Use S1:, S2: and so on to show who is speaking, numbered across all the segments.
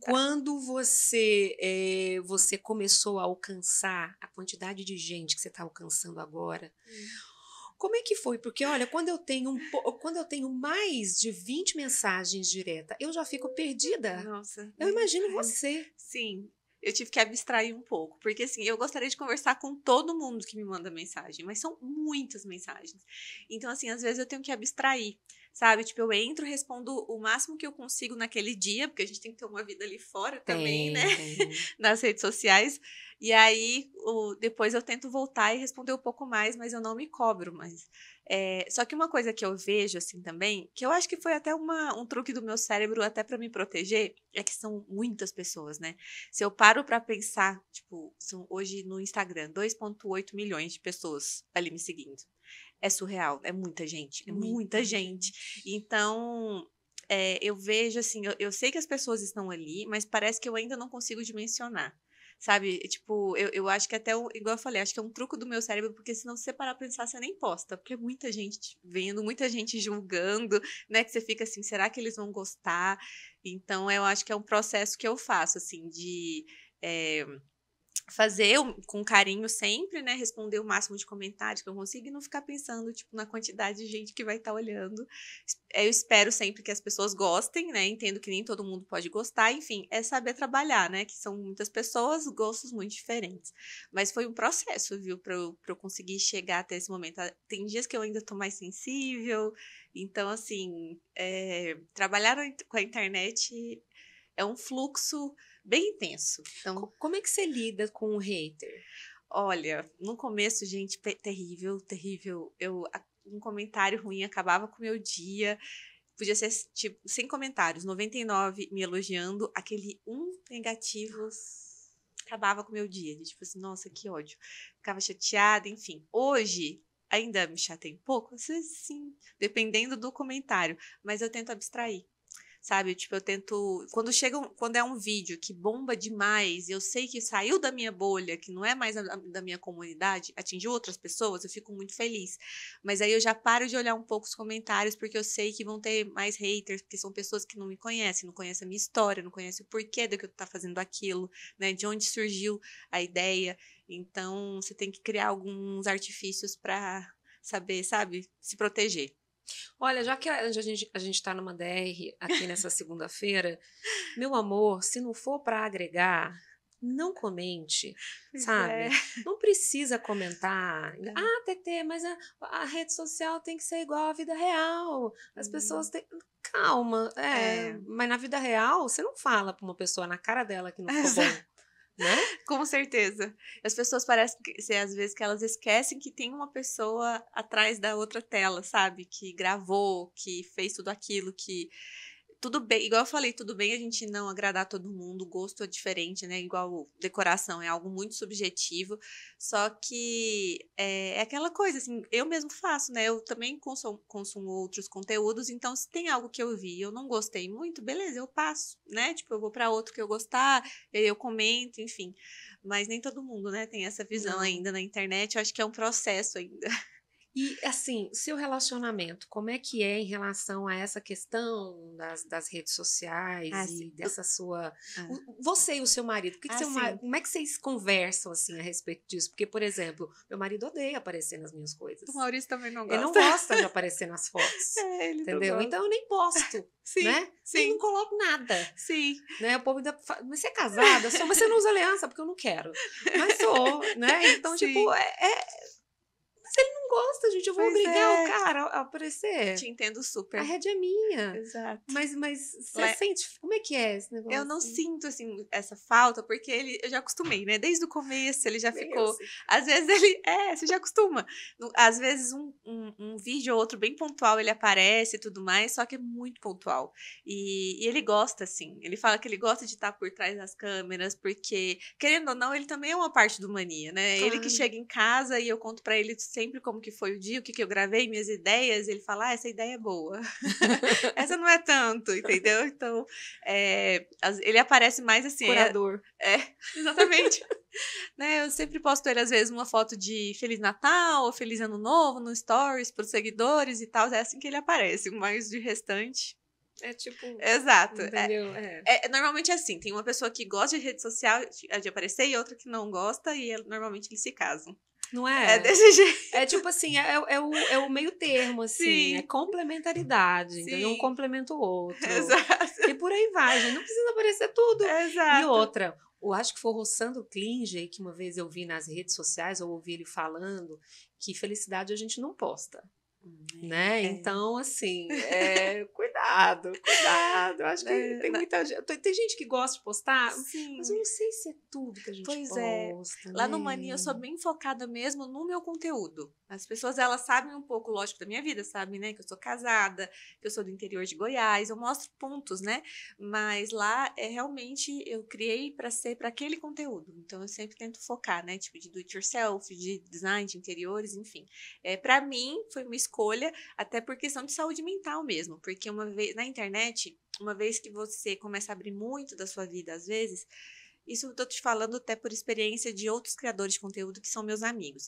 S1: Quando você é, você começou a alcançar a quantidade de gente que você está alcançando agora, como é que foi? Porque, olha, quando eu tenho um quando eu tenho mais
S2: de 20 mensagens diretas, eu já fico perdida. Nossa. Eu imagino é. você. Sim. Eu tive que abstrair um pouco, porque assim, eu gostaria de conversar com todo mundo que me manda mensagem, mas são muitas mensagens. Então, assim, às vezes eu tenho que abstrair sabe? Tipo, eu entro, respondo o máximo que eu consigo naquele dia, porque a gente tem que ter uma vida ali fora tem, também, né? Tem. Nas redes sociais. E aí, o, depois eu tento voltar e responder um pouco mais, mas eu não me cobro mais. É, só que uma coisa que eu vejo, assim, também, que eu acho que foi até uma, um truque do meu cérebro, até para me proteger, é que são muitas pessoas, né? Se eu paro para pensar, tipo, hoje no Instagram, 2,8 milhões de pessoas ali me seguindo é surreal. É muita gente, é muita gente. Então, é, eu vejo assim, eu, eu sei que as pessoas estão ali, mas parece que eu ainda não consigo dimensionar sabe? Tipo, eu, eu acho que até, igual eu falei, acho que é um truco do meu cérebro, porque se não você parar pra pensar, você nem posta, porque é muita gente vendo, muita gente julgando, né? Que você fica assim, será que eles vão gostar? Então, eu acho que é um processo que eu faço, assim, de. É fazer com carinho sempre, né? Responder o máximo de comentários que eu consigo e não ficar pensando, tipo, na quantidade de gente que vai estar tá olhando. É, eu espero sempre que as pessoas gostem, né? Entendo que nem todo mundo pode gostar, enfim, é saber trabalhar, né? Que são muitas pessoas, gostos muito diferentes. Mas foi um processo, viu, para eu, pra eu conseguir chegar até esse momento. Ah, tem dias que eu ainda tô mais sensível, então, assim, é, trabalhar com a internet é um fluxo bem intenso. Então, como é que você lida com o hater? Olha, no começo, gente, terrível, terrível. Eu, um comentário ruim acabava com o meu dia. Podia ser, tipo, sem comentários, 99 me elogiando, aquele um negativo acabava com o meu dia. tipo assim, nossa, que ódio. Ficava chateada, enfim. Hoje, ainda me chatei um pouco, às vezes sim, dependendo do comentário, mas eu tento abstrair sabe? Tipo, eu tento. Quando chega quando é um vídeo que bomba demais, eu sei que saiu da minha bolha, que não é mais a... da minha comunidade, atingiu outras pessoas, eu fico muito feliz. Mas aí eu já paro de olhar um pouco os comentários, porque eu sei que vão ter mais haters, porque são pessoas que não me conhecem, não conhecem a minha história, não conhecem o porquê do que eu tô tá fazendo aquilo, né? De onde surgiu a ideia. Então, você tem que criar alguns artifícios para saber, sabe, se proteger. Olha, já que a gente a
S1: está numa DR aqui nessa segunda-feira, meu amor, se não for para agregar, não comente, pois sabe? É. Não precisa comentar. É. Ah, TT, mas a, a, rede social tem que ser igual à vida real. As hum. pessoas têm. Calma, é, é, Mas na vida real, você não fala para uma pessoa na cara dela que não ficou bom
S2: né? Com certeza. As pessoas parecem ser, às vezes, que elas esquecem que tem uma pessoa atrás da outra tela, sabe? Que gravou, que fez tudo aquilo, que. Tudo bem, igual eu falei, tudo bem a gente não agradar todo mundo, o gosto é diferente, né? Igual decoração, é algo muito subjetivo. Só que é é aquela coisa, assim, eu mesmo faço, né? Eu também consumo, consumo outros conteúdos, então se tem algo que eu vi e eu não gostei muito, beleza, eu passo, né? Tipo, eu vou para outro que eu gostar, e aí eu comento, enfim. Mas nem todo mundo, né, tem essa visão ainda na internet. Eu acho que é um processo ainda.
S1: E assim, seu relacionamento, como é que é em relação a essa questão das, das redes ah, sociais ah, e sim. dessa sua. Ah. Você e o seu marido, que que ah, seu mar... como é que vocês conversam assim a respeito disso? Porque, por exemplo, meu marido odeia aparecer nas minhas coisas. O
S2: Maurício também não gosta. Ele não gosta
S1: de aparecer nas fotos.
S2: É, entendeu? Então eu nem
S1: posto. Sim, né? sim. Eu não coloco nada. Sim. Né? O povo ainda fala, mas você é casada? Sou, mas você não usa aliança porque eu não quero. Mas sou, né? Então, sim. tipo, é, é mas ele não gosta, gente. Eu vou pois obrigar é. o cara a aparecer. Te entendo super. A rede é minha.
S2: Exato. Mas, mas você Le... sente. Como é que é esse negócio? Eu não assim? sinto, assim, essa falta, porque ele, eu já acostumei, né? Desde o começo ele já Meu ficou. Às vezes ele. É, você já acostuma. Às vezes um, um, um, vídeo ou outro bem pontual ele aparece e tudo mais, só que é muito pontual. E, e ele gosta, assim. Ele fala que ele gosta de estar por trás das câmeras, porque, querendo ou não, ele também é uma parte do mania, né? Claro. Ele que chega em casa e eu conto para ele sempre como que foi o dia, o que, que eu gravei, minhas ideias, ele fala, ah, essa ideia é boa. essa não é tanto, entendeu? Então, é, ele aparece mais assim. É Curador. É, é exatamente. né, eu sempre posto ele, às vezes, uma foto de Feliz Natal ou Feliz Ano Novo no Stories para os seguidores e tal. É assim que ele aparece, mas de restante. É tipo. Exato. É, entendeu? É, é. é, normalmente é assim: tem uma pessoa que gosta de rede social de aparecer e outra que não gosta, e é, normalmente eles se casam.
S1: Não é? É desse jeito. É tipo assim, é, é, é, o, é o meio termo, assim. Sim. É complementaridade. Sim. Entendeu? Um complementa o outro. Exato. E por aí vai, gente. Não precisa aparecer tudo. Exato. E outra, eu acho que foi o Rossando Klinge que uma vez eu vi nas redes sociais, ou ouvi ele falando, que felicidade a gente não posta. Né? É. Então, assim, é, cuidado, cuidado. Eu acho que é, tem muita gente. Tem gente que gosta de postar,
S2: Sim. mas eu não sei se é tudo que a gente pois é. posta. Pois é. Né? Lá no né? Mania eu sou bem focada mesmo no meu conteúdo. As pessoas, elas sabem um pouco, lógico, da minha vida, sabem, né? Que eu sou casada, que eu sou do interior de Goiás, eu mostro pontos, né? Mas lá, é realmente, eu criei para ser para aquele conteúdo. Então, eu sempre tento focar, né? Tipo, de do it yourself, de design de interiores, enfim. É, para mim, foi uma escolha escolha, até por questão de saúde mental mesmo, porque uma vez na internet, uma vez que você começa a abrir muito da sua vida às vezes, isso eu tô te falando até por experiência de outros criadores de conteúdo que são meus amigos.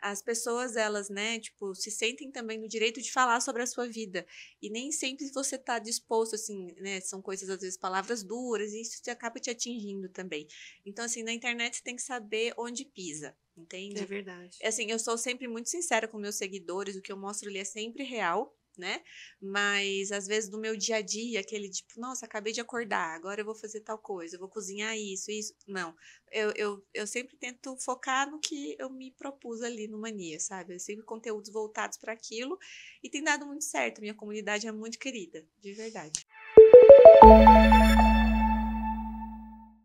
S2: As pessoas, elas, né, tipo, se sentem também no direito de falar sobre a sua vida. E nem sempre você tá disposto, assim, né, são coisas, às vezes, palavras duras, e isso acaba te atingindo também. Então, assim, na internet você tem que saber onde pisa. Entende? É verdade. É assim, eu sou sempre muito sincera com meus seguidores, o que eu mostro ali é sempre real, né? Mas às vezes no meu dia a dia, aquele tipo, nossa, acabei de acordar, agora eu vou fazer tal coisa, eu vou cozinhar isso, isso. Não. Eu, eu, eu sempre tento focar no que eu me propus ali no Mania, sabe? Eu sempre conteúdos voltados para aquilo e tem dado muito certo. Minha comunidade é muito querida, de verdade.
S1: Música